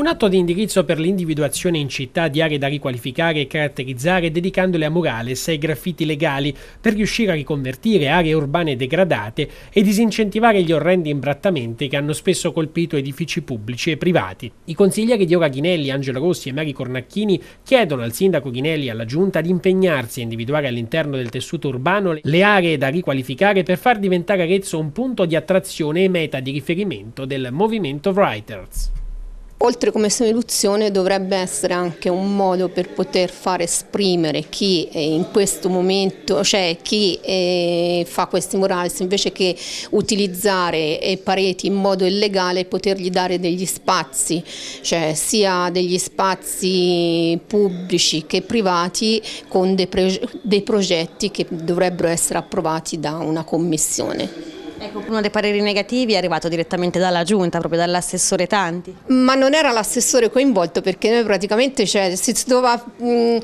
Un atto di indirizzo per l'individuazione in città di aree da riqualificare e caratterizzare dedicandole a murales e graffiti legali per riuscire a riconvertire aree urbane degradate e disincentivare gli orrendi imbrattamenti che hanno spesso colpito edifici pubblici e privati. I consiglieri di Ora Ghinelli, Angelo Rossi e Mari Cornacchini chiedono al sindaco Ghinelli e alla giunta di impegnarsi a individuare all'interno del tessuto urbano le aree da riqualificare per far diventare Arezzo un punto di attrazione e meta di riferimento del movimento Writers. Oltre come soluzione dovrebbe essere anche un modo per poter far esprimere chi eh, in questo momento, cioè chi eh, fa questi murales, invece che utilizzare eh, pareti in modo illegale, potergli dare degli spazi, cioè sia degli spazi pubblici che privati con dei progetti che dovrebbero essere approvati da una commissione. Ecco, uno dei pareri negativi è arrivato direttamente dalla Giunta, proprio dall'assessore Tanti. Ma non era l'assessore coinvolto perché noi praticamente cioè, si doveva mh, mm, eh,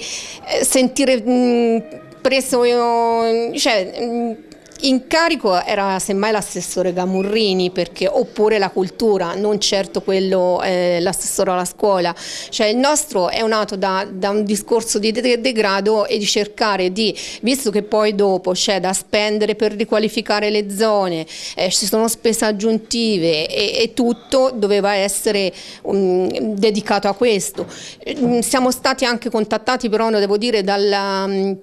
sentire mh, mm, preso... Mm, cioè, mh, in carico era semmai l'assessore Gamurrini perché, oppure la cultura, non certo quello eh, l'assessore alla scuola. Cioè, il nostro è nato da, da un discorso di degrado e di cercare di, visto che poi dopo c'è da spendere per riqualificare le zone, eh, ci sono spese aggiuntive e, e tutto doveva essere um, dedicato a questo. Mm, siamo stati anche contattati però, devo dire, dalla... Um,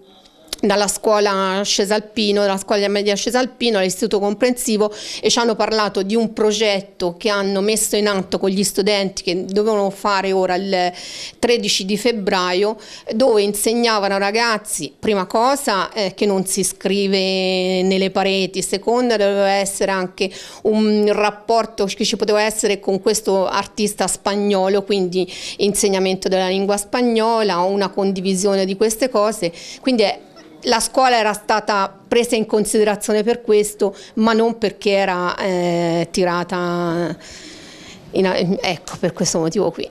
dalla scuola Scesalpino, dalla scuola media Scesalpino all'istituto comprensivo e ci hanno parlato di un progetto che hanno messo in atto con gli studenti che dovevano fare ora il 13 di febbraio dove insegnavano ragazzi prima cosa eh, che non si scrive nelle pareti, seconda doveva essere anche un rapporto che ci poteva essere con questo artista spagnolo quindi insegnamento della lingua spagnola, una condivisione di queste cose quindi è la scuola era stata presa in considerazione per questo, ma non perché era eh, tirata, in, ecco, per questo motivo qui.